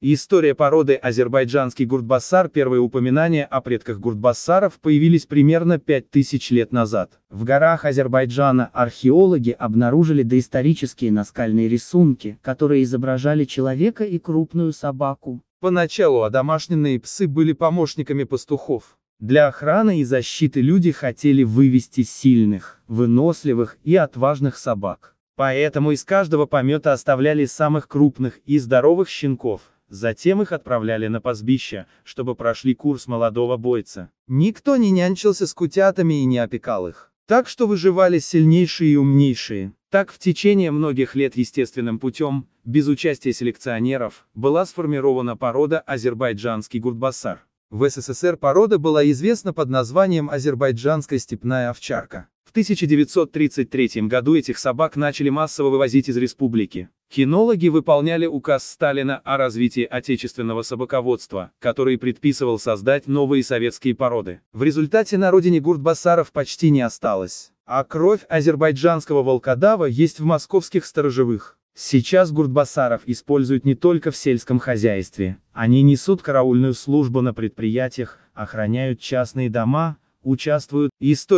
История породы азербайджанский гурдбасар Первые упоминания о предках гурдбасаров появились примерно 5000 лет назад. В горах Азербайджана археологи обнаружили доисторические наскальные рисунки, которые изображали человека и крупную собаку. Поначалу одомашненные псы были помощниками пастухов. Для охраны и защиты люди хотели вывести сильных, выносливых и отважных собак. Поэтому из каждого помета оставляли самых крупных и здоровых щенков. Затем их отправляли на пастбище, чтобы прошли курс молодого бойца. Никто не нянчился с кутятами и не опекал их. Так что выживали сильнейшие и умнейшие. Так в течение многих лет естественным путем, без участия селекционеров, была сформирована порода азербайджанский гуртбасар. В СССР порода была известна под названием азербайджанская степная овчарка. В 1933 году этих собак начали массово вывозить из республики. Кинологи выполняли указ Сталина о развитии отечественного собаководства, который предписывал создать новые советские породы. В результате на родине гурт-басаров почти не осталось, а кровь азербайджанского волкодава есть в московских сторожевых. Сейчас гуртбасаров используют не только в сельском хозяйстве, они несут караульную службу на предприятиях, охраняют частные дома, участвуют и стоят.